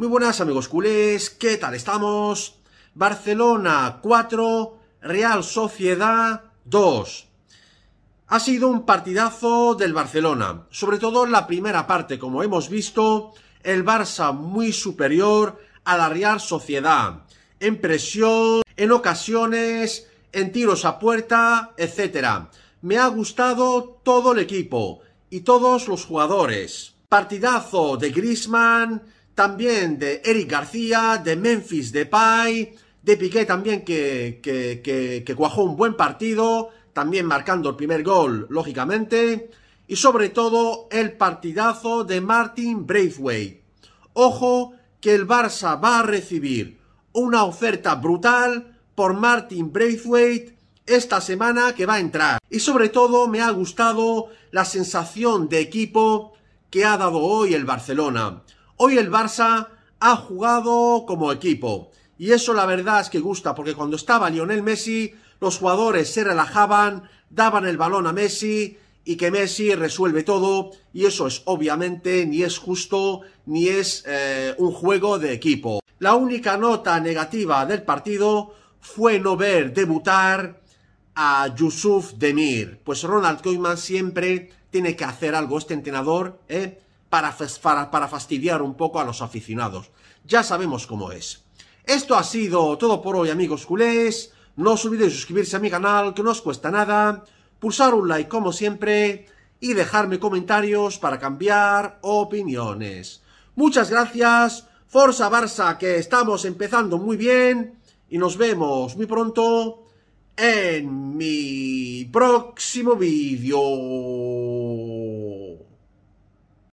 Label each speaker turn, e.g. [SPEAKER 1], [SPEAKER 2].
[SPEAKER 1] Muy buenas amigos culés, ¿qué tal estamos? Barcelona 4, Real Sociedad 2. Ha sido un partidazo del Barcelona, sobre todo en la primera parte, como hemos visto, el Barça muy superior a la Real Sociedad, en presión, en ocasiones, en tiros a puerta, etc. Me ha gustado todo el equipo y todos los jugadores. Partidazo de Griezmann, también de Eric García, de Memphis Depay, de Piqué también que, que, que cuajó un buen partido, también marcando el primer gol, lógicamente, y sobre todo el partidazo de Martin Braithwaite. Ojo que el Barça va a recibir una oferta brutal por Martin Braithwaite esta semana que va a entrar. Y sobre todo me ha gustado la sensación de equipo que ha dado hoy el Barcelona. Hoy el Barça ha jugado como equipo. Y eso la verdad es que gusta, porque cuando estaba Lionel Messi, los jugadores se relajaban, daban el balón a Messi y que Messi resuelve todo. Y eso es obviamente ni es justo ni es eh, un juego de equipo. La única nota negativa del partido fue no ver debutar a Yusuf Demir. Pues Ronald Koeman siempre tiene que hacer algo este entrenador, ¿eh? para, fastidiar un poco a los aficionados. Ya sabemos cómo es. Esto ha sido todo por hoy amigos culés. No os olvidéis suscribirse a mi canal, que no os cuesta nada, pulsar un like como siempre y dejarme comentarios para cambiar opiniones. Muchas gracias, Forza Barça, que estamos empezando muy bien y nos vemos muy pronto en mi próximo vídeo.